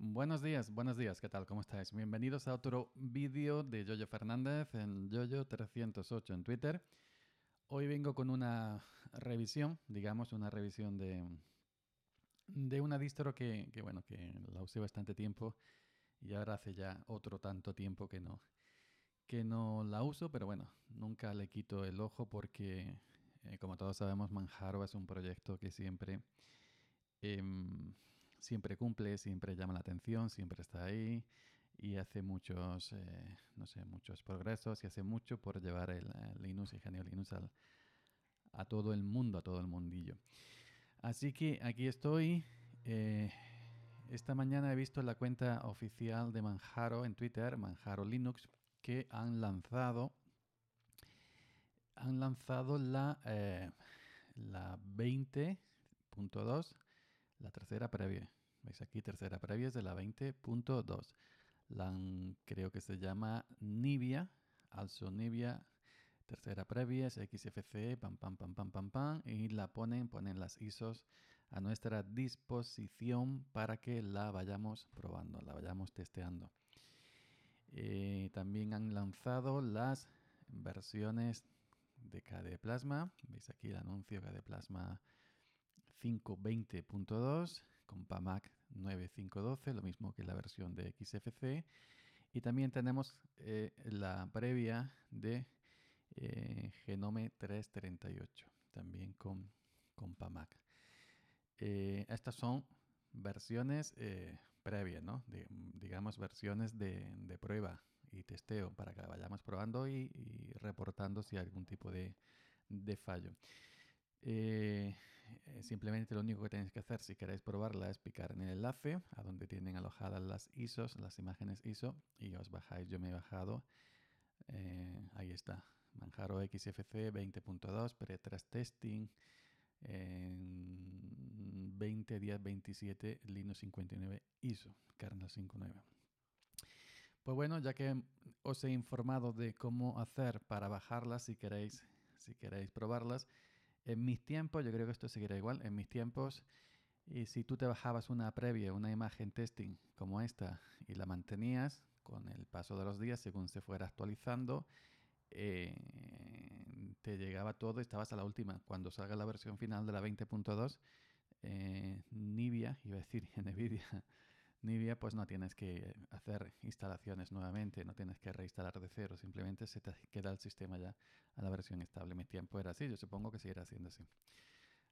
Buenos días, buenos días, ¿qué tal? ¿Cómo estáis? Bienvenidos a otro vídeo de Yoyo Fernández en Yoyo308 en Twitter. Hoy vengo con una revisión, digamos, una revisión de, de una distro que, bueno, que la usé bastante tiempo y ahora hace ya otro tanto tiempo que no, que no la uso, pero bueno, nunca le quito el ojo porque, eh, como todos sabemos, Manjaro es un proyecto que siempre... Em, siempre cumple, siempre llama la atención, siempre está ahí y hace muchos, eh, no sé, muchos progresos y hace mucho por llevar el, eh, Linux y genio Linux a todo el mundo, a todo el mundillo. Así que aquí estoy. Eh, esta mañana he visto la cuenta oficial de Manjaro en Twitter, Manjaro Linux, que han lanzado, han lanzado la, la 20.2 la tercera previa. Veis aquí, tercera previa es de la 20.2. La, creo que se llama Nibia, also Nibia. Tercera previa es XFCE, pam, pam, pam, pam, pam, pam. Y la ponen, ponen las ISOs a nuestra disposición para que la vayamos probando, la vayamos testeando. Eh, también han lanzado las versiones de KDE Plasma. Veis aquí el anuncio KDE Plasma 520.2 con PAMAC 9512, lo mismo que la versión de XFC. Y también tenemos eh, la previa de eh, Genome 338, también con, con PAMAC. Eh, estas son versiones previas, digamos versiones de, prueba y testeo para que vayamos probando y, reportando si hay algún tipo de, fallo. Eh, simplemente lo único que tenéis que hacer si queréis probarla es picar en el enlace a donde tienen alojadas las ISOs, las imágenes ISO, y os bajáis, yo me he bajado, eh, ahí está, Manjaro XFC 20.2, pre testing, en 20 días 27 Linux 59 ISO, kernel 59. Pues bueno, ya que os he informado de cómo hacer para bajarlas si queréis, si queréis probarlas, en mis tiempos, yo creo que esto seguirá igual, en mis tiempos, y eh, si tú te bajabas una previa, una imagen testing como esta, y la mantenías con el paso de los días, según se fuera actualizando, eh, te llegaba todo y estabas a la última. Cuando salga la versión final de la 20.2, eh, Nvidia, iba a decir NVIDIA, pues no tienes que hacer instalaciones nuevamente, no tienes que reinstalar de cero, simplemente se te queda el sistema ya a la versión estable. Mi tiempo era así, yo supongo que seguirá siendo así.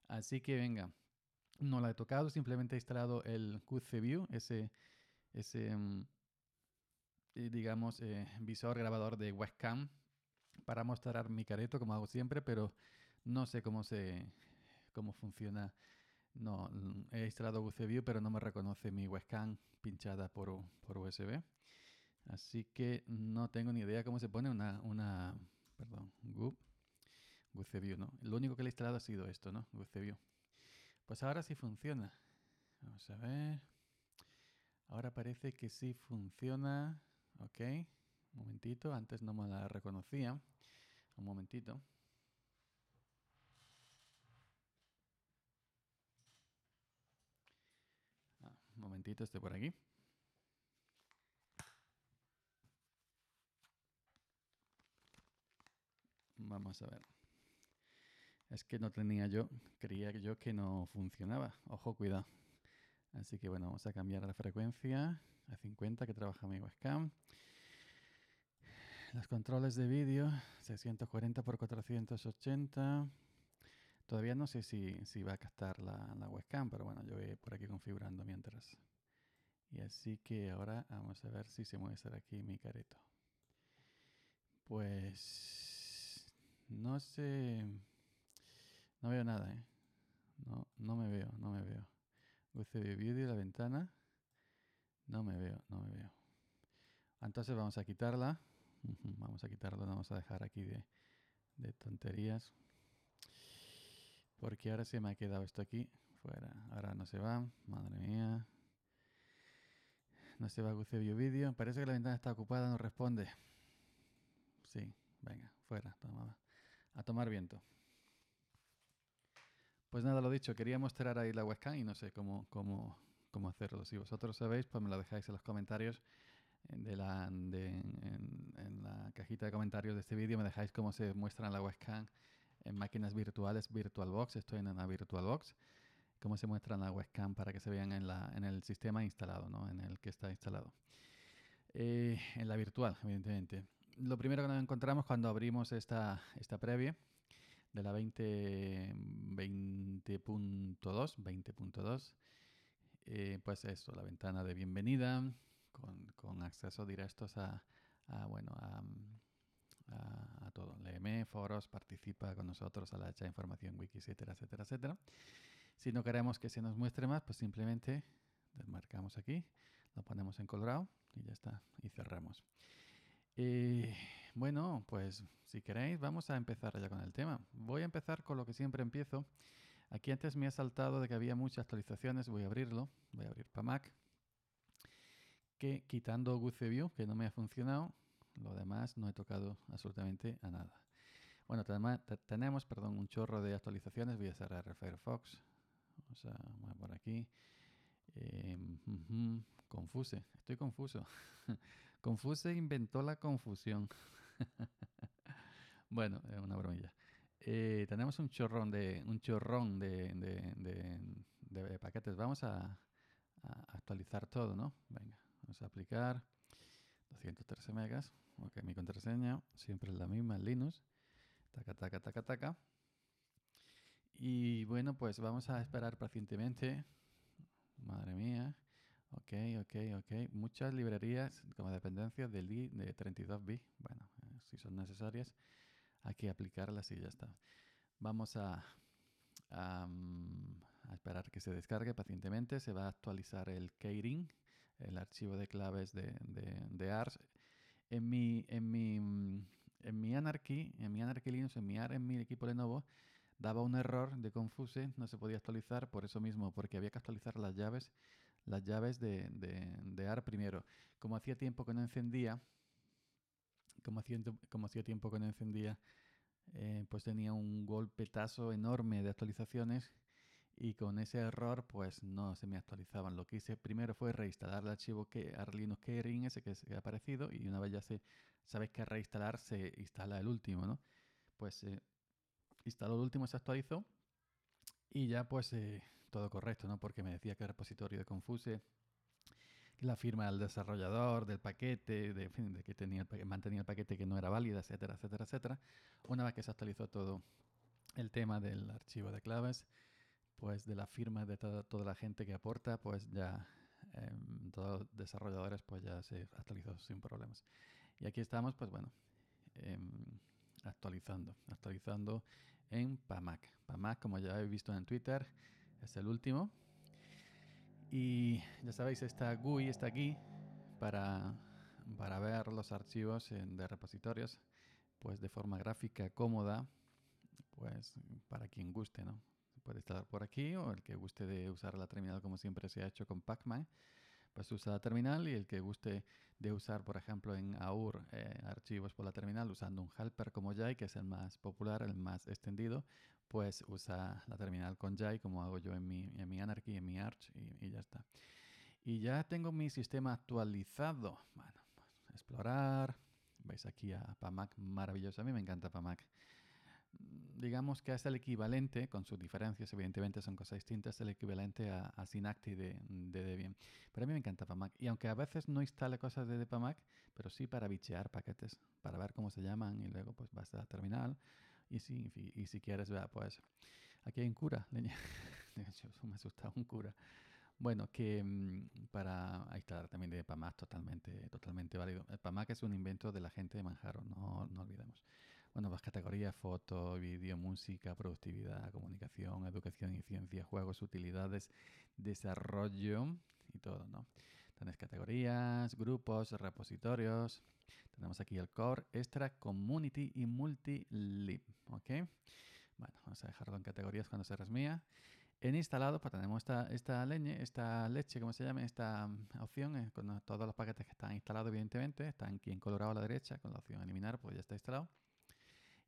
Así que venga, no la he tocado, simplemente he instalado el QCview, ese, mm, eh, digamos, eh, visor grabador de webcam para mostrar mi careto como hago siempre, pero no sé cómo se cómo funciona no, mm, he instalado View, pero no me reconoce mi webcam pinchada por, USB. Así que no tengo ni idea cómo se pone una, una perdón, ¿no? Lo único que le he instalado ha sido esto, ¿no? GuceView. Pues ahora sí funciona. Vamos a ver. Ahora parece que sí funciona. Ok. Un momentito. Antes no me la reconocía. Un momentito. momentito, este por aquí. Vamos a ver. Es que no tenía yo, creía yo que no funcionaba. Ojo, cuidado. Así que bueno, vamos a cambiar la frecuencia a 50 que trabaja mi webcam. Los controles de vídeo, 640 x 480. Todavía no sé si, si va a castar la, la, webcam, pero bueno, yo voy por aquí configurando mientras. Y así que ahora vamos a ver si se mueve muestra aquí mi careto. Pues no sé. No veo nada, ¿eh? No, no me veo, no me veo. UCB Beauty, la ventana. No me veo, no me veo. Entonces vamos a quitarla. Vamos a quitarla, vamos a dejar aquí de, de tonterías. Porque ahora se me ha quedado esto aquí fuera. Ahora no se va. Madre mía. No se va a Video. Parece que la ventana está ocupada, no responde. Sí, venga, fuera. a tomar viento. Pues nada, lo dicho, quería mostrar ahí la webcam y no sé cómo, cómo, hacerlo. Si vosotros sabéis, pues me lo dejáis en los comentarios de la, en, la cajita de comentarios de este vídeo. Me dejáis cómo se muestra la webcam en máquinas virtuales VirtualBox, estoy en una VirtualBox, cómo se muestra en la webcam para que se vean en, la, en el sistema instalado, ¿no? en el que está instalado. Eh, en la virtual, evidentemente. Lo primero que nos encontramos cuando abrimos esta, esta previa de la 20.2, 20 20.2, pues eso, la ventana de bienvenida con, acceso directo a, bueno, a, a, todo todo. M, foros, participa con nosotros a la hecha de información wiki, etcétera, etcétera, etcétera. Si no queremos que se nos muestre más, pues simplemente desmarcamos aquí, lo ponemos en colorado y ya está, y cerramos. Eh, bueno, pues si queréis, vamos a empezar ya con el tema. Voy a empezar con lo que siempre empiezo. Aquí antes me ha saltado de que había muchas actualizaciones, voy a abrirlo, voy a abrir para Mac, que quitando GuceView, que no me ha funcionado, lo demás no he tocado absolutamente a nada. Bueno, tenemos perdón, un chorro de actualizaciones. Voy a cerrar Firefox. Vamos a, por aquí. Em, confuse, estoy confuso. confuse inventó la confusión. bueno, es una bromilla. Eh, tenemos un chorrón de un chorrón de, de, paquetes. Vamos a, a, actualizar todo, ¿no? Venga, vamos a aplicar. 113 megas. Ok, mi contraseña siempre es la misma en Linux. Taca, taca, taca, taca. Y bueno, pues vamos a esperar pacientemente. Madre mía. Ok, ok, ok. Muchas librerías como dependencias del de 32 b Bueno, eh, si son necesarias, hay que aplicarlas y ya está. Vamos a, esperar que se descargue pacientemente. Se va a actualizar el keyring el archivo de claves de, de, de ARS. En mi, en mi, mm, en mi Anarchy, en mi Anarchy Linux, en mi AR, en mi equipo Lenovo, daba un error de Confuse, no se podía actualizar por eso mismo, porque había que actualizar las llaves, las llaves de, de, AR primero. Como hacía tiempo que no encendía, como hacía, como hacía tiempo que no encendía, eh, pues tenía un golpetazo enorme de actualizaciones y con ese error pues no se me actualizaban. Lo que hice primero fue reinstalar el archivo que Arlinux Kering, ese que ha aparecido, y una vez ya se, sabes que reinstalar se instala el último, ¿no? Pues instaló el último, se actualizó y ya pues eh, todo correcto, ¿no? Porque me decía que el repositorio de Confuse, la firma del desarrollador, del paquete, de, que tenía mantenía el paquete que no era válida, etcétera, etcétera, etcétera. Una vez que se actualizó todo el tema del archivo de claves, pues de la firma de toda, toda la gente que aporta, pues ya em, todos los desarrolladores pues ya se actualizó sin problemas. Y aquí estamos, pues bueno, em, actualizando, actualizando en PAMAC. PAMAC, como ya habéis visto en Twitter, es el último. Y ya sabéis, esta GUI está aquí para, para ver los archivos de repositorios, pues de forma gráfica cómoda, pues para quien guste, ¿no? puede estar por aquí, o el que guste de usar la terminal como siempre se ha hecho con Pacman, pues usa la terminal y el que guste de usar, por ejemplo, en AUR eh, archivos por la terminal usando un helper como Jai, que es el más popular, el más extendido, pues usa la terminal con Jai como hago yo en mi, en Anarchy, en mi Arch y, y ya está. Y ya tengo mi sistema actualizado. Bueno, pues, explorar, veis aquí a PAMAC, maravilloso, a mí me encanta PAMAC. Mm, digamos que es el equivalente, con sus diferencias, evidentemente son cosas distintas, el equivalente a, a mm, de, Debian. Pero a mí me encanta PAMAC. Y aunque a veces no instale cosas de PAMAC, pero sí para bichear paquetes, para ver cómo se llaman y luego pues vas a terminal. Y si, quieres, vea, pues aquí hay un cura, leña. me asustado un cura. Bueno, que mm, para instalar también de PAMAC totalmente, totalmente válido. PAMAC es un invento de la gente de Manjaro, no olvidemos. Bueno, las pues categorías, foto, vídeo, música, productividad, comunicación, educación y ciencia, juegos, utilidades, desarrollo y todo, ¿no? tienes categorías, grupos, repositorios. Tenemos aquí el core, extra, community y multi-lib, ¿ok? Bueno, vamos a dejarlo en categorías cuando se resmía. En instalado, pues tenemos esta, esta esta leche, como se llama, esta mm, opción, eh, con todos los paquetes que están instalados, evidentemente, están aquí en colorado a la derecha, con la opción eliminar, pues ya está instalado.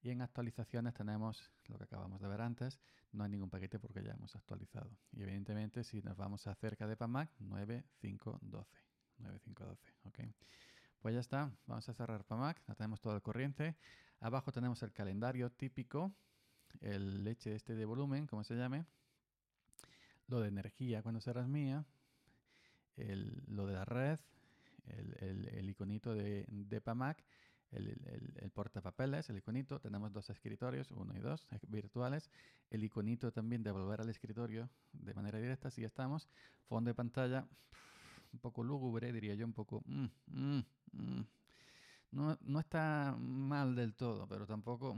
Y en actualizaciones tenemos lo que acabamos de ver antes, no hay ningún paquete porque ya hemos actualizado. Y evidentemente si nos vamos acerca de PAMAC, 9512. 9512, ok. Pues ya está, vamos a cerrar PAMAC, ya tenemos todo el corriente. Abajo tenemos el calendario típico, el leche este de volumen, como se llame, lo de energía cuando serás mía, lo de la red, el, el, iconito de, de PAMAC el, portapapeles, el iconito. Tenemos dos escritorios, uno y dos, eh, virtuales. El iconito también de volver al escritorio de manera directa, si ya estamos. Fondo de pantalla, un poco lúgubre, diría yo, un poco... Mm, mm, mm. No, no, está mal del todo, pero tampoco...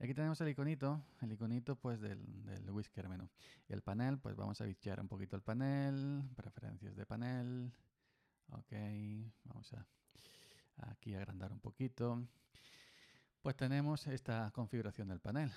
aquí tenemos el iconito, el iconito pues del, del whisker menú. el panel, pues vamos a bichear un poquito el panel, preferencias de panel. Ok, vamos a aquí agrandar un poquito, pues tenemos esta configuración del panel.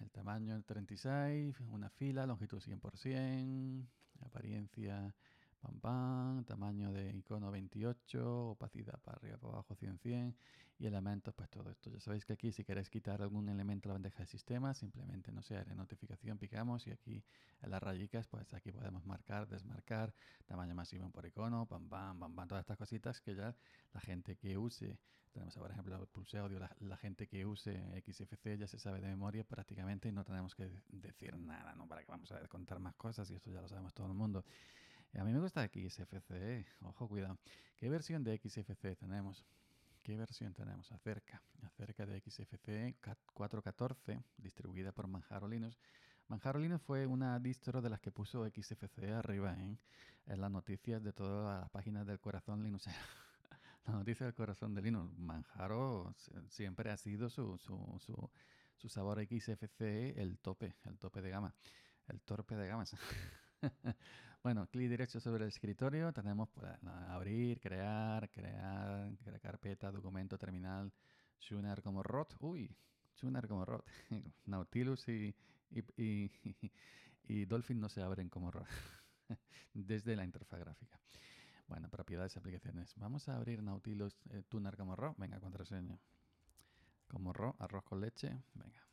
El tamaño el 36, una fila, longitud 100%, apariencia pam pam, tamaño de icono 28, opacidad para arriba, para abajo 100, 100 y elementos, pues todo esto. Ya sabéis que aquí si queréis quitar algún elemento a la bandeja de sistema, simplemente, no sé, haré notificación, picamos y aquí en las rayitas pues aquí podemos marcar, desmarcar, tamaño máximo por icono, pam pam, pam pam, todas estas cositas que ya la gente que use, tenemos por ejemplo el pulse audio, la, la gente que use XFC ya se sabe de memoria prácticamente y no tenemos que decir nada, ¿no? Para que vamos a contar más cosas y esto ya lo sabemos todo el mundo. Eh, a mí me gusta XFCE, eh. ojo, cuidado. ¿Qué versión de XFCE tenemos? ¿Qué versión tenemos acerca? Acerca de XFCE 414, distribuida por Manjaro Linux. Manjaro Linux fue una distro de las que puso XFCE arriba en, ¿eh? en las noticias de todas las páginas del corazón linux la noticia del corazón de Linux. Manjaro siempre ha sido su, su, su, su sabor XFCE el tope, el tope de gama, el torpe de gamas. bueno, clic derecho sobre el escritorio, tenemos para pues, abrir, crear, crear, carpeta, documento, terminal, tunar como ROT. Uy, tunar como ROT. Nautilus y, y, y, Dolphin no se abren como ROT desde la interfaz gráfica. Bueno, propiedades, aplicaciones. Vamos a abrir Nautilus eh, tunar como ROT, Venga, contraseña. Como ro, arroz con leche. Venga.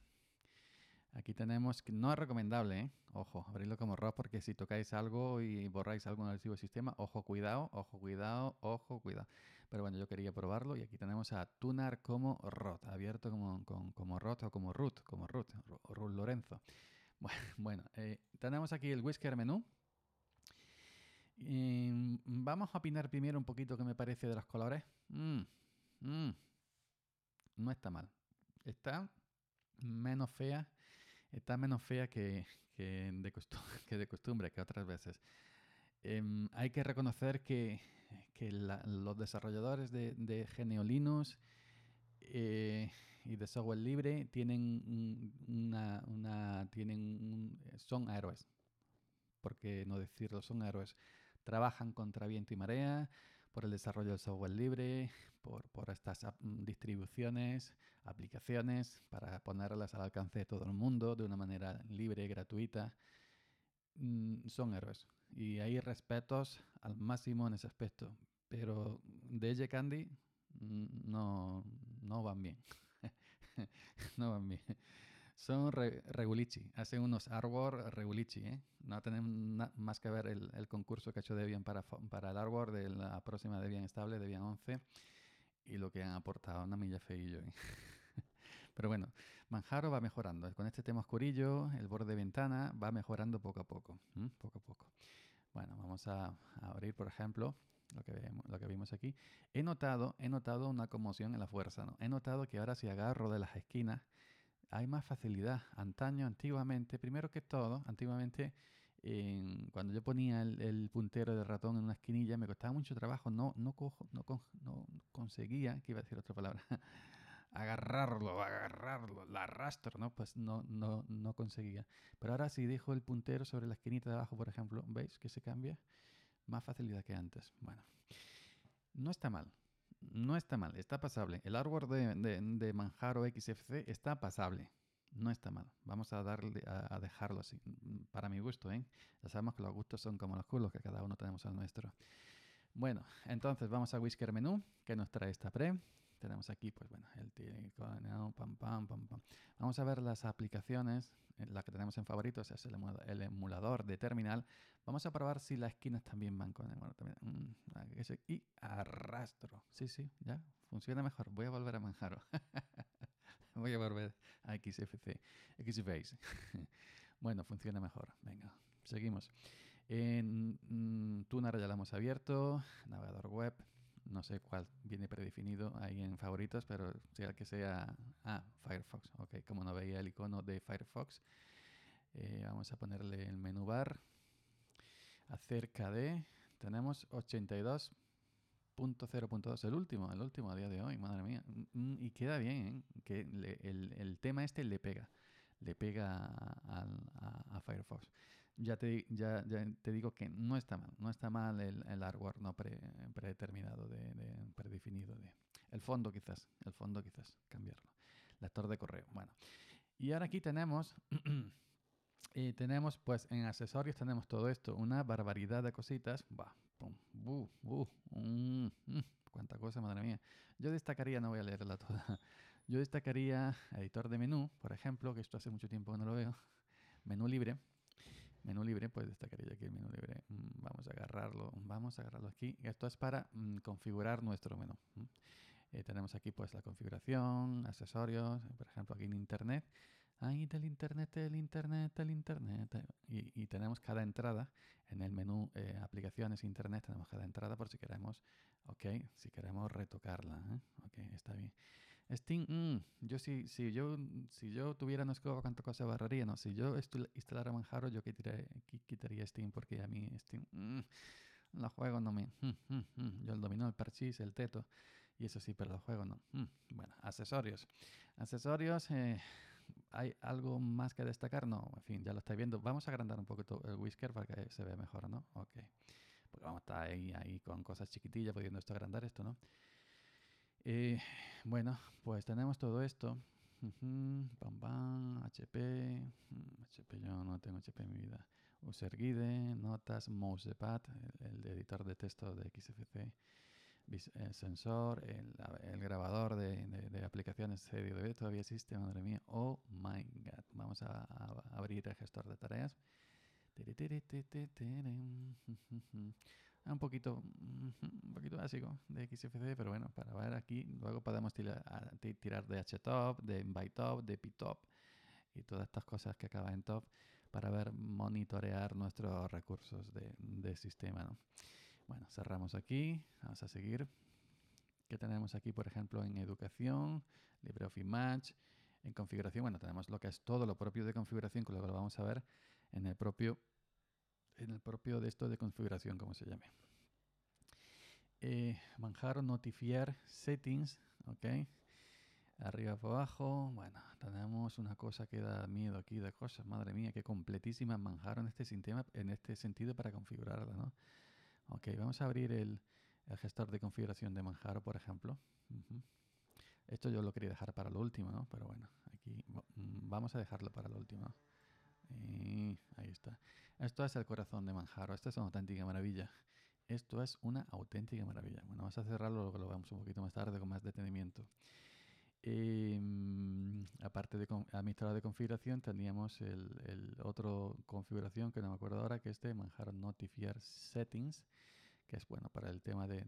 Aquí tenemos que no es recomendable, ¿eh? ojo, abrirlo como ROT porque si tocáis algo y borráis algún archivo el sistema, ojo, cuidado, ojo, cuidado, ojo, cuidado. Pero bueno, yo quería probarlo y aquí tenemos a Tunar como ROT, abierto como, con como ROT o como root, como root, root Lorenzo. Bueno, eh, tenemos aquí el Whisker menú. Mm, vamos a opinar primero un poquito que me parece de los colores. Mm, mm, no está mal. Está menos fea está menos fea que, que, de, costumbre, que otras veces. Em, hay que reconocer que, que los desarrolladores de, de Genio eh, y de software libre tienen una, una tienen son héroes. ¿Por qué no decirlo? Son héroes. Trabajan contra viento y marea, por el desarrollo del software libre, por, estas mm, distribuciones, aplicaciones, para ponerlas al alcance de todo el mundo de una manera libre, gratuita, mm, son héroes. Y hay respetos al máximo en ese aspecto. Pero DJ Candy mm, no, no van bien. no van bien. Son Regulichi, hacen unos arbor Regulichi. ¿eh? No tenemos más que ver el, concurso que ha hecho Debian para, para el arbor de la próxima Debian estable, Debian 11, y lo que han aportado, una milla feillo. ¿eh? Pero bueno, Manjaro va mejorando. Con este tema oscurillo, el borde de ventana va mejorando poco a poco. Poco a poco. Bueno, vamos a, abrir, por ejemplo, lo que, lo que vimos aquí. He notado, he notado una conmoción en la fuerza, ¿no? He notado que ahora si agarro de las esquinas hay más facilidad. Antaño, antiguamente, primero que todo, antiguamente, cuando yo ponía el, puntero del ratón en una esquinilla, me costaba mucho trabajo, no, no, cojo, no, no conseguía, que iba a decir otra palabra, agarrarlo, agarrarlo, la arrastro, ¿no? Pues no, no, no conseguía. Pero ahora si dejo el puntero sobre la esquinita de abajo, por ejemplo, ¿veis que se cambia? Más facilidad que antes. Bueno, no está mal no está mal, está pasable. El hardware de, Manjaro XFC está pasable. No está mal. Vamos a darle a, dejarlo así. Para mi gusto, ¿eh? Ya sabemos que los gustos son como los culos, que cada uno tenemos al nuestro. Bueno, entonces vamos a Whisker Menú, que nos trae esta pre tenemos aquí, pues bueno, el pam, pam, pam, pam. Vamos a ver las aplicaciones, eh, la que tenemos en favoritos es el emulador de terminal. Vamos a probar si las esquinas también van con el emulador. Mm, y arrastro. Sí, sí, ya, funciona mejor. Voy a volver a Manjaro. Voy a volver a XFC, XFace. bueno, funciona mejor. Venga, seguimos. En mm, Tunar ya la hemos abierto, navegador web, no sé cuál viene predefinido ahí en favoritos, pero sea que sea... Ah, Firefox. Ok, como no veía el icono de Firefox, eh, vamos a ponerle el menú bar. Acerca de... Tenemos 82.0.2. el último, el último a día de hoy, madre mía. Mm, mm, y queda bien, ¿eh? que el, el, tema este le pega, le pega al a Firefox ya te, ya, ya te digo que no está mal, no está mal el, el hardware no pre, predeterminado, de, predefinido. De, el fondo quizás, el fondo quizás, cambiarlo. Lector de correo, bueno. Y ahora aquí tenemos... Eh, tenemos, pues, en accesorios tenemos todo esto, una barbaridad de cositas. Va, pum, bu, bu, mm, cuánta cosa, madre mía. Yo destacaría, no voy a leerla toda. Yo destacaría editor de menú, por ejemplo, que esto hace mucho tiempo que no lo veo. Menú libre, menú libre, pues destacaría aquí el menú libre. Mm, vamos a agarrarlo, vamos a agarrarlo aquí. Esto es para mm, configurar nuestro menú. Eh, tenemos aquí pues la configuración, accesorios, por ejemplo aquí en internet. Ahí del internet, del internet, del internet. Eh. Y, tenemos cada entrada en el menú eh, aplicaciones internet, tenemos cada entrada por si queremos, ok, si queremos retocarla. está bien. Steam, mm, yo si, si, yo mm, si yo tuviera no escoba cuánto cosa barraría, no, si yo instalara Manjaro yo quitaría Steam porque a mí Steam, mm, los juegos no me, yo el dominó, el parchís, el teto y eso sí, pero los juegos no. bueno, accesorios, accesorios, eh, ¿hay algo más que destacar? No, en fin, ya lo estáis viendo, vamos a agrandar un poquito el whisker para que se vea mejor, ¿no? Ok, porque vamos a estar ahí, ahí con cosas chiquitillas pudiendo esto agrandar esto, ¿no? Y bueno, pues tenemos todo esto. Pam, pam, HP. Mm, HP, yo no tengo HP en mi vida. Guide, notas, mousepad, el, editor de texto de XFC, el sensor, el, grabador de, de, de aplicaciones todavía existe, madre mía. Oh my god. Vamos a, a abrir el gestor de tareas. un poquito, un poquito básico de XFC pero bueno, para ver aquí, luego podemos tirar, de htop, de by de ptop y todas estas cosas que acaban en top para ver monitorear nuestros recursos de, sistema. Bueno, cerramos aquí, vamos a seguir. ¿Qué tenemos aquí, por ejemplo, en educación, LibreOffice Match, en configuración? Bueno, tenemos lo que es todo lo propio de configuración, que luego lo vamos a ver en el propio en el propio de esto de configuración, como se llame. Eh, Manjaro notificar settings, ok. Arriba para abajo, bueno, tenemos una cosa que da miedo aquí de cosas, madre mía, qué completísima manjaron este sistema en este sentido para configurarla, ¿no? Ok, vamos a abrir el, gestor de configuración de Manjaro, por ejemplo. Esto yo lo quería dejar para lo último, ¿no? Pero bueno, aquí mm, vamos a dejarlo para lo último. Eh, ahí está. Esto es el corazón de Manjaro. Esta es una auténtica maravilla. Esto es una auténtica maravilla. Bueno, vamos a cerrarlo, lo vemos un poquito más tarde con más detenimiento. Em, aparte de administrador de configuración, teníamos el, otro configuración que no me acuerdo ahora, que es de Manjaro Notifier Settings que es bueno para el tema de,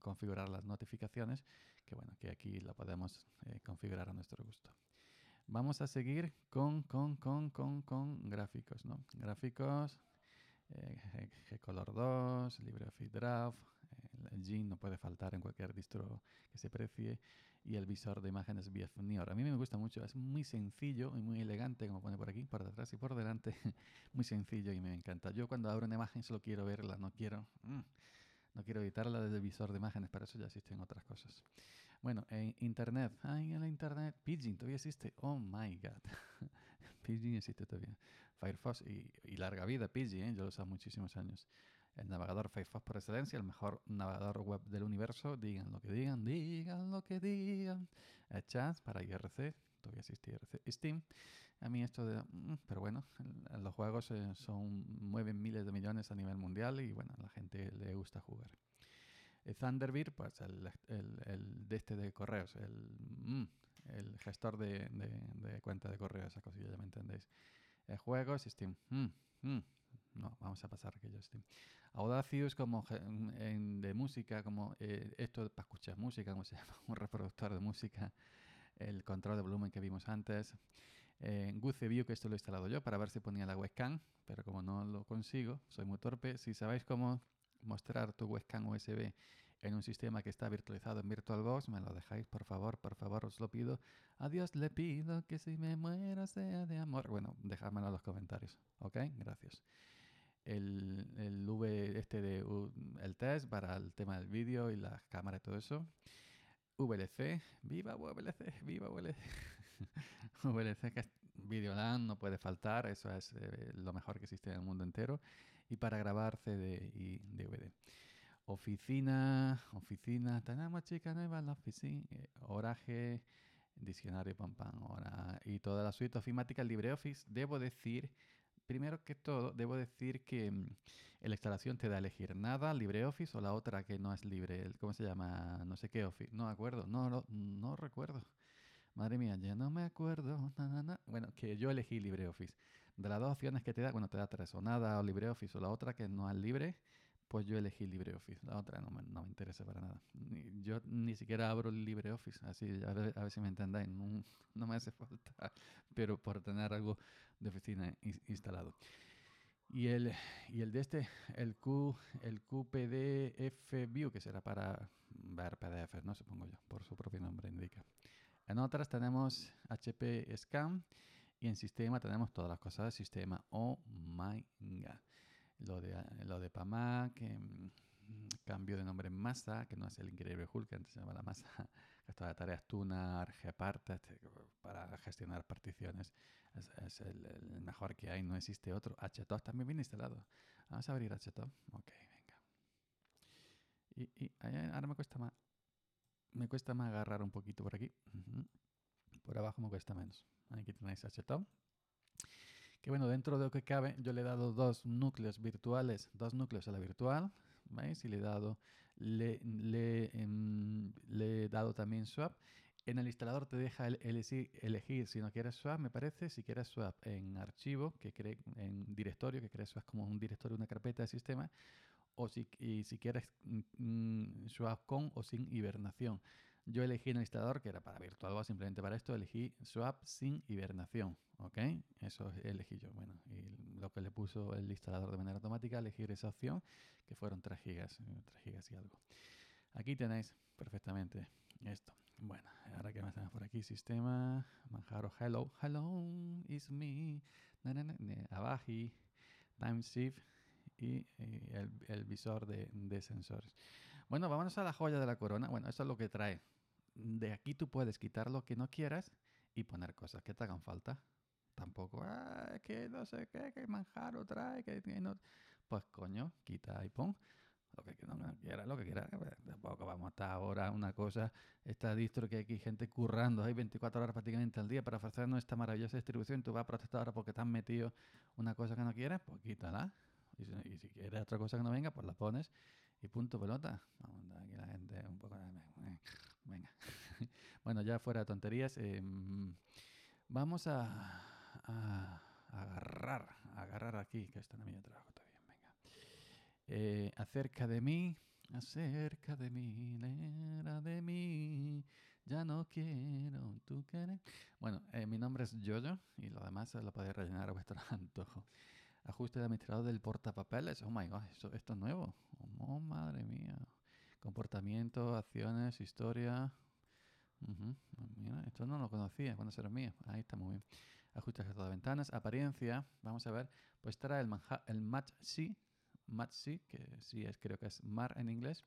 configurar las notificaciones, que bueno, que aquí la podemos eh, configurar a nuestro gusto. Vamos a seguir con, con, con, con, con gráficos, ¿no? Gráficos, eh, Gcolor 2, LibreOffice Draft, el GIMP no puede faltar en cualquier distro que se precie, y el visor de imágenes BF A mí me gusta mucho, es muy sencillo y muy elegante, como pone por aquí, por detrás y por delante, muy sencillo y me encanta. Yo cuando abro una imagen solo quiero verla, no quiero... Mm, no quiero editarla desde el visor de imágenes, para eso ya existen otras cosas. Bueno, en Internet. Ay, en la Internet. Pigeon todavía existe. Oh my God. Pigeon existe todavía. Firefox y, larga vida Pigeon, ¿eh? Yo lo usado muchísimos años. El navegador Firefox por excelencia, el mejor navegador web del universo. Digan lo que digan, digan lo que digan. chat para IRC. Todavía existe IRC. Steam. A mí esto de... Mm, pero bueno, los juegos eh, son mueven miles de millones a nivel mundial y bueno, a la gente le gusta jugar. Eh, Thunderbird, pues el, de este de correos, mm, el, gestor de, de, de, cuenta de correos, esa cosilla ya me entendéis. Eh, juegos, Steam. Mm, mm. No, vamos a pasar aquello Steam. es como de música, como eh, esto para escuchar música, como se llama, un reproductor de música, el control de volumen que vimos antes. Eh, que esto lo he instalado yo para ver si ponía la webcam, pero como no lo consigo, soy muy torpe. Si sabéis cómo mostrar tu webcam USB en un sistema que está virtualizado en VirtualBox, me lo dejáis, por favor, por favor, os lo pido. adiós le pido que si me muero sea de amor. Bueno, dejadmelo en los comentarios, ¿ok? Gracias. El, el V, este de el test para el tema del vídeo y la cámara y todo eso. VLC, viva VLC, viva VLC. VLC Videoland no puede faltar, eso es eh, lo mejor que existe en el mundo entero. Y para grabar CD y DVD. Oficina, oficina, tenemos chica nueva en la oficina, eh, oraje, diccionario, pam, pam, hora, y toda la suite ofimática, LibreOffice. Debo decir, primero que todo, debo decir que mm, la instalación te da a elegir nada, LibreOffice o la otra que no es libre, ¿cómo se llama? No sé qué Office, no acuerdo, no, no, no recuerdo. Madre mía, ya no me acuerdo. Bueno, que yo elegí LibreOffice. De las dos opciones que te da, bueno, te da tres, o nada, o LibreOffice, o la otra que no es libre, pues yo elegí LibreOffice. La otra no me, interesa para nada. yo ni siquiera abro LibreOffice, así a ver, si me entendáis. No, no, me hace falta, pero por tener algo de oficina instalado. Y el, y el de este, el, Q, el QPDF View, que será para ver PDF, ¿no? Supongo yo, por su propio nombre indica. En otras tenemos HP Scan y en sistema tenemos todas las cosas del sistema. Oh my god. Lo de, lo de Pamac, que eh, cambio de nombre en masa, que no es el increíble Hulk, que antes se llamaba la masa, estaba de tareas tunar, gparted, este, para gestionar particiones. Es, el, mejor que hay, no existe otro. HTOP también viene instalado. Vamos a abrir HTOP. Ok, venga. Y, y ahora me cuesta más me cuesta más agarrar un poquito por aquí. Por abajo me cuesta menos. Aquí tenéis Htop. Que bueno, dentro de lo que cabe, yo le he dado dos núcleos virtuales, dos núcleos a la virtual, ¿veis? Y le he dado, le, le, em, he dado también swap. En el instalador te deja elegir si no quieres swap, me parece, si quieres swap en archivo, que cree, en directorio, que crees swap como un directorio, una carpeta de sistema, o si, y si quieres mm, Swap con o sin hibernación. Yo elegí en el instalador que era para virtual o simplemente para esto, elegí Swap sin hibernación, ¿ok? Eso elegí yo, bueno, lo que le puso el instalador de manera automática, elegir esa opción, que fueron 3 gigas, 3 eh, y algo. Aquí tenéis perfectamente esto. Bueno, ahora que más tenemos por aquí, sistema, Manjaro, hello, hello, it's me, na, abaji, time shift, y, el, visor de, sensores. Bueno, vámonos a la joya de la corona. Bueno, eso es lo que trae. De aquí tú puedes quitar lo que no quieras y poner cosas que te hagan falta. Tampoco, ah, que no sé qué, que manjaro trae, que, no. Pues coño, quita y pon lo que no, lo que quieras. Tampoco vamos a estar ahora una cosa, está distro que hay gente currando, hay 24 horas prácticamente al día para ofrecernos esta maravillosa distribución. Tú vas a protestar ahora porque te han metido una cosa que no quieras, pues quítala. Y si, quieres otra cosa que no venga, pues la pones y punto pelota. bueno, ya fuera de tonterías. Em, vamos a, agarrar, agarrar aquí, que esto no mi trabajo todavía. Venga. Eh, acerca de mí, acerca de mí, era de mí, ya no quiero tú querer. Bueno, eh, mi nombre es Jojo y lo demás lo podéis rellenar a vuestro antojo. Ajuste de administrador del portapapeles. Oh my god, esto, es nuevo. Oh, madre mía. Comportamiento, acciones, historia. Pues esto no lo conocía cuando era mío. Ahí está muy bien. Ajustes de ventanas, apariencia. Vamos a ver. Pues trae el, el match sí, match sí, que sí es, creo que es mar en inglés,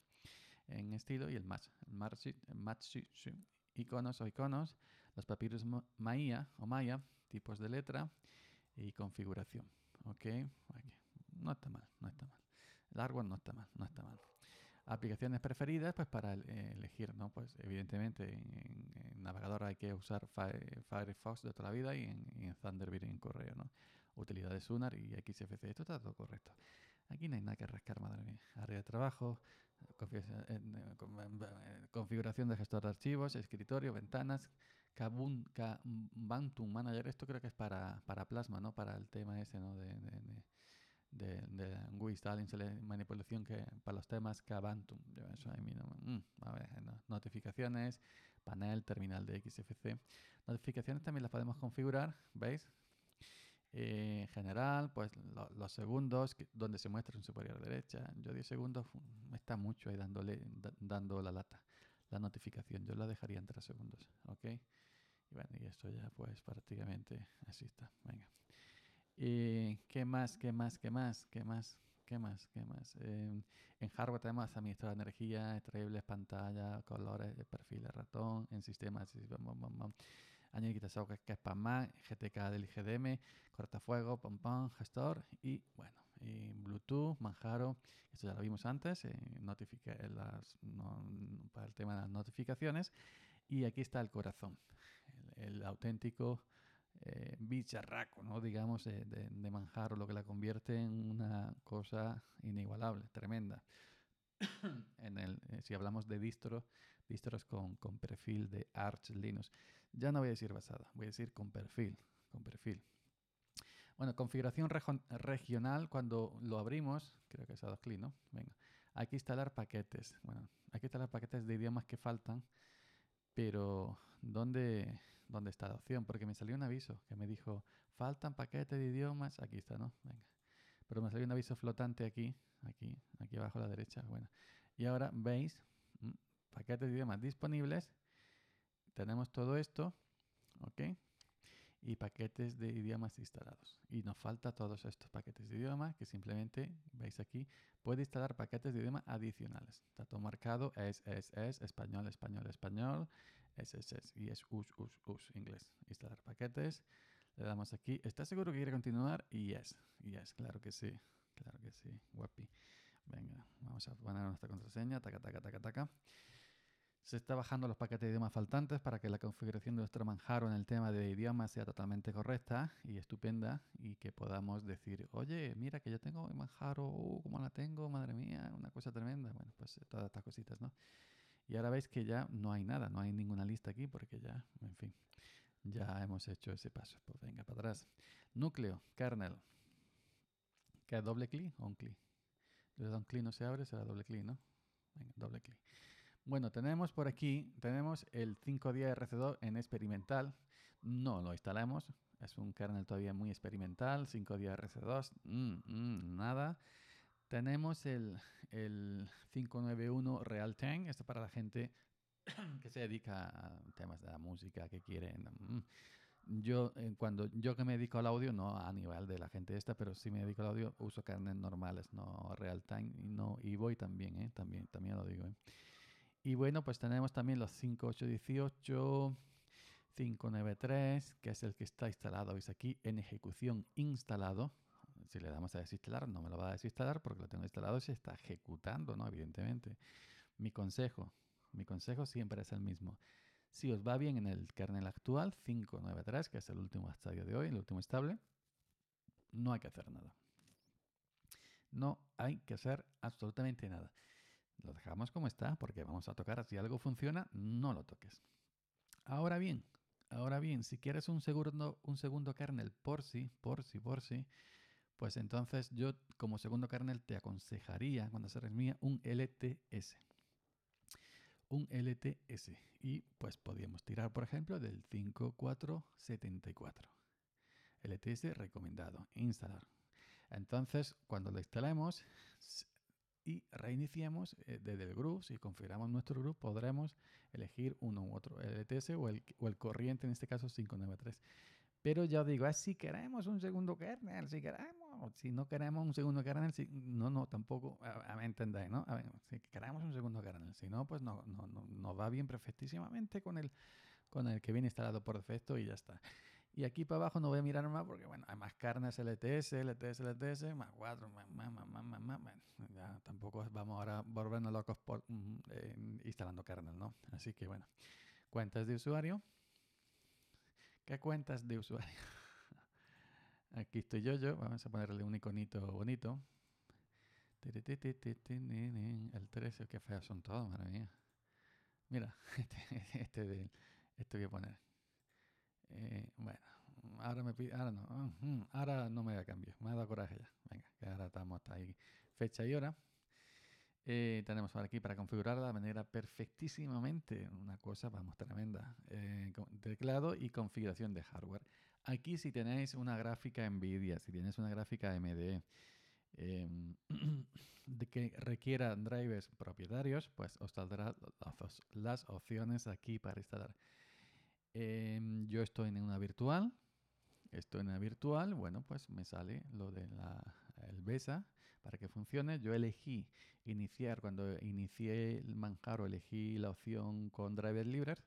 en estilo, y el match. El match sí, Iconos o iconos, los papiros Maya o Maya, tipos de letra y configuración. Ok, no está mal, no está mal. El hardware no está mal, no está mal. Aplicaciones preferidas, pues para eh, elegir, ¿no? Pues evidentemente en, navegador hay que usar Firefox de toda la vida y en, en Thunderbird en correo, ¿no? Utilidades Sunar y XFC, esto está todo correcto. Aquí no hay nada que rascar, madre mía. Área de trabajo, eh, eh, configuración de gestor de archivos, escritorio, ventanas, Kabun, Manager, esto creo que es para, para Plasma, ¿no? Para el tema ese, ¿no? De, de, de, manipulación que para los temas Kabantum. Notificaciones, panel, terminal de XFC. Notificaciones también las podemos configurar, ¿veis? En eh, general, pues los segundos donde se muestra en superior derecha. Yo 10 segundos está mucho ahí dándole, dando la lata la notificación. Yo la dejaría en 3 segundos, ¿ok? Y bueno, y esto ya pues prácticamente así está. Venga. ¿Y qué más, qué más, qué más, qué más, qué más, qué más? Em, en hardware tenemos administrador de energía, extraíbles, pantalla, colores, de eh, ratón, en sistemas, añadir quitas que es para más, GTK del IGDM, cortafuego, pompón gestor y bueno, Bluetooth, Manjaro, esto ya lo vimos antes, eh, eh, para el tema de las notificaciones. Y aquí está el corazón, el, auténtico eh, bicharraco, digamos, de, Manjaro, lo que la convierte en una cosa inigualable, tremenda. si hablamos de distro, distros con, con perfil de Arch Linux. Ya no voy a decir basada, voy a decir con perfil, con perfil. Bueno, configuración regional, cuando lo abrimos, creo que es a dos clic, ¿no? Venga, aquí que instalar paquetes. Bueno, hay que instalar paquetes de idiomas que faltan, pero ¿dónde, ¿dónde está la opción? Porque me salió un aviso que me dijo, faltan paquetes de idiomas, aquí está, ¿no? Venga. Pero me salió un aviso flotante aquí, aquí, aquí abajo a la derecha, bueno. Y ahora veis, mm, paquetes de idiomas disponibles, tenemos todo esto, ¿ok? y paquetes de idiomas instalados. Y nos falta todos estos paquetes de idiomas que simplemente veis aquí. Puede instalar paquetes de idiomas adicionales. Está todo marcado es, es, es, español, español, español, es, es, es y es us, us, us, inglés. Instalar paquetes. Le damos aquí. está seguro que quiere continuar? Y es, y es, claro que sí. Claro que sí, guapi. Venga, vamos a poner nuestra contraseña. Taca, taca, taca, taca. Se está bajando los paquetes de idiomas faltantes para que la configuración de nuestro Manjaro en el tema de idiomas sea totalmente correcta y estupenda y que podamos decir, oye, mira que ya tengo Manjaro, uh, cómo la tengo, madre mía, una cosa tremenda. Bueno, pues eh, todas estas cositas, ¿no? Y ahora veis que ya no hay nada, no hay ninguna lista aquí porque ya, en fin, ya hemos hecho ese paso. Pues venga, para atrás. Núcleo, kernel. ¿Qué doble clic o un clic? le da un clic no se abre, será doble clic, ¿no? Venga, doble clic. Bueno, tenemos por aquí, tenemos el 5 drc RC2 en experimental. No lo instalamos, es un kernel todavía muy experimental, 5 drc RC2, nada. Tenemos el, el 591 realtime, esto para la gente que se dedica a temas de la música, que quieren. Mm. Yo, eh, cuando yo que me dedico al audio, no a nivel de la gente esta, pero si me dedico al audio, uso carnes normales, no real time y no y voy también, eh, también, también lo digo. Eh. Y bueno, pues tenemos también los 5818, 593, que es el que está instalado, veis aquí, en ejecución instalado. Si le damos a desinstalar, no me lo va a desinstalar porque lo tengo instalado y se está ejecutando, ¿no? Evidentemente. Mi consejo, mi consejo siempre es el mismo. Si os va bien en el kernel actual, 5.9.3, que es el último estadio de hoy, el último estable, no hay que hacer nada. No hay que hacer absolutamente nada. Lo dejamos como está porque vamos a tocar si algo funciona, no lo toques. Ahora bien, ahora bien, si quieres un segundo, un segundo kernel por sí, por sí, por sí, pues entonces yo como segundo kernel te aconsejaría, cuando se mía, un LTS. Un LTS. Y pues podríamos tirar, por ejemplo, del 5474. LTS recomendado, instalar. Entonces, cuando lo instalemos, y reiniciemos eh, desde el grupo. Si configuramos nuestro grupo, podremos elegir uno u otro, el ETS o el, o el corriente, en este caso 593. Pero ya digo, ah, si queremos un segundo kernel, si queremos, si no queremos un segundo kernel, si, no, no, tampoco, a, entendáis, ¿no? si queremos un segundo kernel, si no, pues no, no, no, nos va bien perfectísimamente con el, con el que viene instalado por defecto y ya está. Y aquí para abajo no voy a mirar más porque, bueno, hay más carnes LTS, LTS, LTS, más 4, más, más, más, más, más, más. Ya tampoco vamos ahora volvernos locos por eh, instalando carnes, ¿no? Así que, bueno, cuentas de usuario. ¿Qué cuentas de usuario? aquí estoy yo, yo. Vamos a ponerle un iconito bonito. El 13, qué feo son todos, maravilla. Mira, este, este, este voy a poner. Eh, bueno, ahora me ahora no, ahora no me da cambio, me ha dado coraje ya. Venga, que ahora estamos hasta ahí. Fecha y hora. Eh, tenemos ahora aquí para configurarla de manera perfectísimamente, una cosa, vamos, tremenda. Eh, teclado y configuración de hardware. Aquí si tenéis una gráfica NVIDIA, si tenéis una gráfica AMD em, de que requiera drivers propietarios, pues os saldrá las opciones aquí para instalar. Em, yo estoy en una virtual. Estoy en una virtual. Bueno, pues me sale lo de la el BESA para que funcione. Yo elegí iniciar, cuando inicié el Manjaro, elegí la opción con driver libres.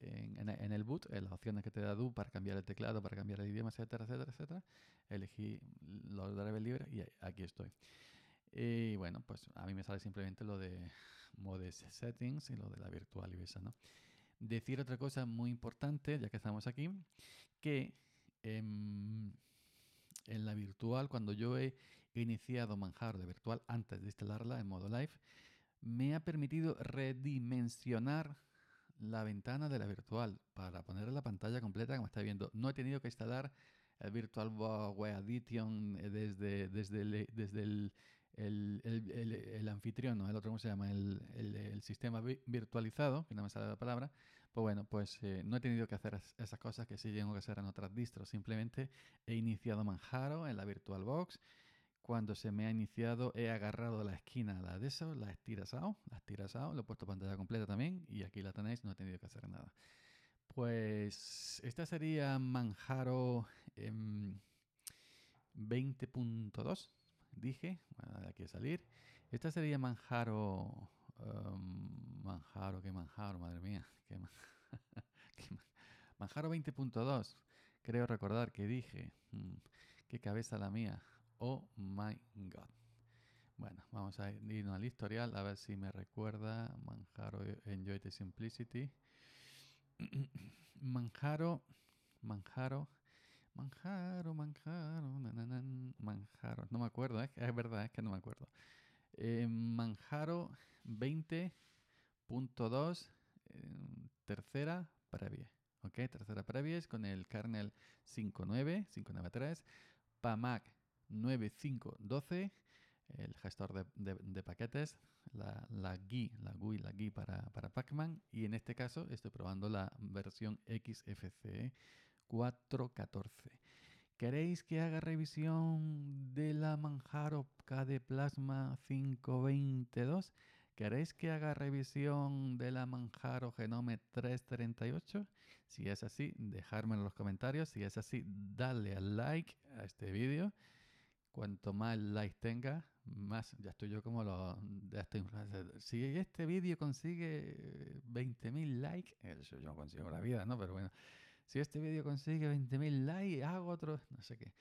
En, el boot, en las opciones que te da Du para cambiar el teclado, para cambiar el idioma, etcétera, etcétera, etcétera, elegí los drivers libres y aquí estoy. Y bueno, pues a mí me sale simplemente lo de modes settings y lo de la virtual y besa ¿no? decir otra cosa muy importante, ya que estamos aquí, que em, en la virtual, cuando yo he iniciado Manjar de virtual antes de instalarla en modo live, me ha permitido redimensionar la ventana de la virtual para poner la pantalla completa como está viendo. No he tenido que instalar el Virtual web Edition eh, desde, desde el el, anfitrión, El otro, ¿cómo se llama? El, sistema virtualizado, que no me sale la palabra. Pues bueno, pues eh, no he tenido que hacer esas cosas que sí tengo que hacer en otras distros. Simplemente he iniciado Manjaro en la VirtualBox. Cuando se me ha iniciado, he agarrado la esquina, la de eso, la he estirasado, la tirasado lo he puesto pantalla completa también y aquí la tenéis, no he tenido que hacer nada. Pues esta sería Manjaro 20.2 em, dije, bueno, de aquí a salir. Esta sería Manjaro. Um, manjaro, qué manjaro, madre mía. manjaro 20.2. Creo recordar que dije. Mm, qué cabeza la mía. Oh my god. Bueno, vamos a irnos al historial a ver si me recuerda Manjaro Enjoy the Simplicity. Manjaro, Manjaro Manjaro, manjaro, manjaro. No me acuerdo, ¿eh? es, verdad, es que no me acuerdo. Eh, manjaro 20.2, eh, tercera previa. Ok, tercera previa es con el kernel 5.9, 5.9.3, PAMAC 9.5.12, el gestor de, paquetes, la, GUI, la GUI, la GUI para, para Pacman, y en este caso estoy probando la versión XFCE 4.14. ¿Queréis que haga revisión de la Manjaro de plasma 522? ¿Queréis que haga revisión de la Manjaro Genome 338? Si es así, dejármelo en los comentarios. Si es así, dale al like a este vídeo. Cuanto más likes tenga, más. Ya estoy yo como lo... de esta influencia. Si este vídeo consigue 20.000 likes, eso yo no consigo la vida, ¿no? Pero bueno si este vídeo consigue 20.000 likes, hago otro, no sé qué.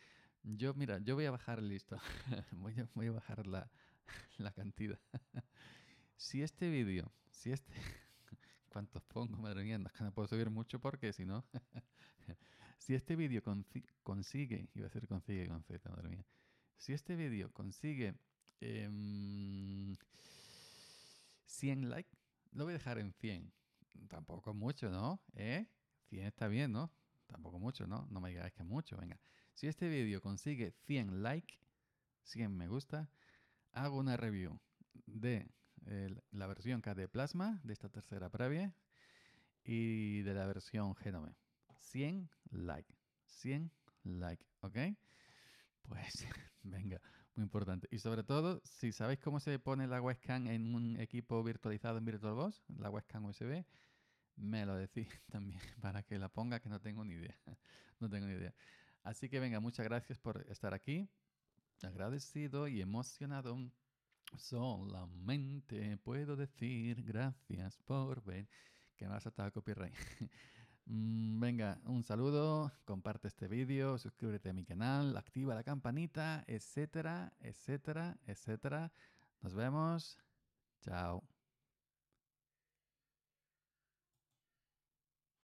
Yo, mira, yo voy a bajar listo. voy, a, voy bajar la, cantidad. si este vídeo, si este... ¿Cuántos pongo? Madre mía, no, no puedo subir mucho porque si no... si este vídeo consigue... Iba a decir consigue con Z, madre mía. Si este vídeo consigue... 100 em, likes, lo voy a dejar en 100. Tampoco mucho, ¿no? ¿Eh? 100 está bien, ¿no? Tampoco mucho, ¿no? No me digáis que es mucho, venga. Si este vídeo consigue 100 likes, 100 me gusta, hago una review de eh, la versión KD Plasma, de esta tercera previa, y de la versión Genome. 100 likes, 100 likes, ¿ok? Pues venga, muy importante. Y sobre todo, si sabéis cómo se pone la webcam en un equipo virtualizado en VirtualBox, la webcam USB, me lo decís también para que la ponga, que no tengo ni idea. No tengo ni idea. Así que venga, muchas gracias por estar aquí. Agradecido y emocionado. Solamente puedo decir gracias por ver que no has atado copyright. Mm, venga, un saludo, comparte este vídeo, suscríbete a mi canal, activa la campanita, etcétera, etcétera, etcétera. Nos vemos. Chao.